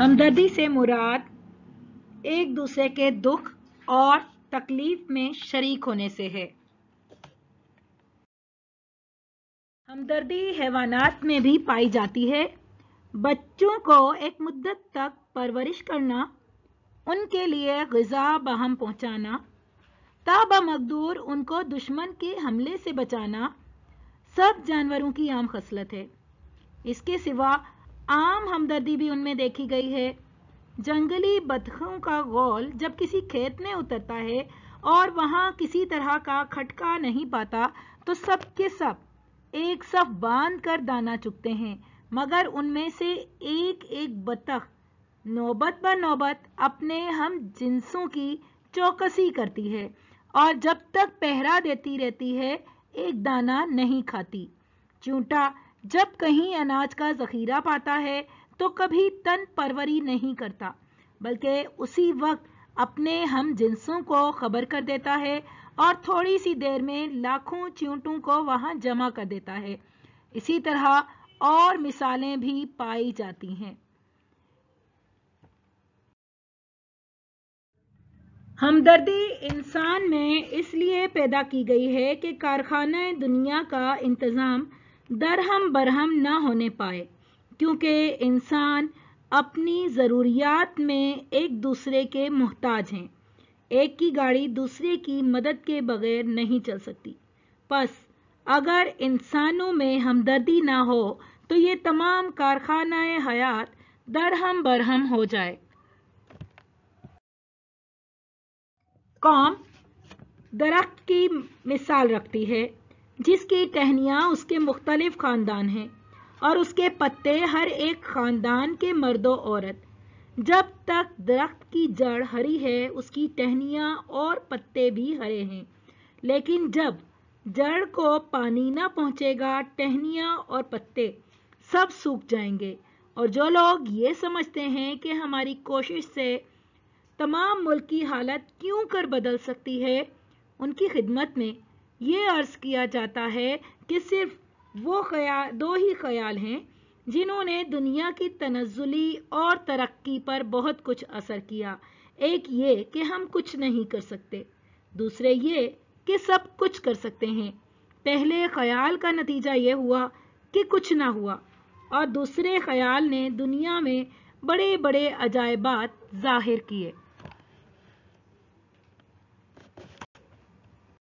हमदर्दी से मुराद एक दूसरे के दुख और तकलीफ में शरीक होने से है हमदर्दी हैवानात में भी पाई जाती है बच्चों को एक मुद्दत तक परवरिश करना उनके लिए गज़ा बहम पहुंचाना ताब मकदूर उनको दुश्मन के हमले से बचाना सब जानवरों की आम खसलत है इसके सिवा आम हमदर्दी भी उनमें देखी गई है जंगली बतखों का गोल जब किसी खेत में उतरता है और वहाँ किसी तरह का खटका नहीं पाता तो सब के सब एक सफ बांध कर दाना चुकते हैं मगर उनमें से एक एक बतख नौबत ब नौबत अपने हम जिंसों की चौकसी करती है और जब तक पहरा देती रहती है एक दाना नहीं खाती चूंटा जब कहीं अनाज का जखीरा पाता है तो कभी तन परवरी नहीं करता बल्कि उसी वक्त अपने हम जिन्सों को खबर कर देता है और थोड़ी सी देर में लाखों चिंटों को वहां जमा कर देता है इसी तरह और मिसालें भी पाई जाती हैं हमदर्दी इंसान में इसलिए पैदा की गई है कि कारखाना दुनिया का इंतज़ाम दरहम बरहम ना होने पाए क्योंकि इंसान अपनी ज़रूरियात में एक दूसरे के मोहताज हैं एक की गाड़ी दूसरे की मदद के बगैर नहीं चल सकती बस अगर इंसानों में हमदर्दी ना हो तो ये तमाम कारखाना हयात दरहम बरहम हो जाए कौम दरख्त की मिसाल रखती है जिसकी टहनियाँ उसके मुख्तलिफ ख़ानदान हैं और उसके पत्ते हर एक ख़ानदान के मर्द औरत जब तक दरख्त की जड़ हरी है उसकी टहनियाँ और पत्ते भी हरे हैं लेकिन जब जड़ को पानी ना पहुँचेगा टहनियाँ और पत्ते सब सूख जाएंगे और जो लोग ये समझते हैं कि हमारी कोशिश से तमाम मुल्क की हालत क्यों कर बदल सकती है उनकी खिदमत में ये अर्ज़ किया जाता है कि सिर्फ वो ख्याल दो ही ख्याल हैं जिन्होंने दुनिया की तनजुली और तरक्की पर बहुत कुछ असर किया एक ये कि हम कुछ नहीं कर सकते दूसरे ये कि सब कुछ कर सकते हैं पहले ख्याल का नतीजा ये हुआ कि कुछ ना हुआ और दूसरे ख्याल ने दुनिया में बड़े बड़े अजायबात जाहिर किए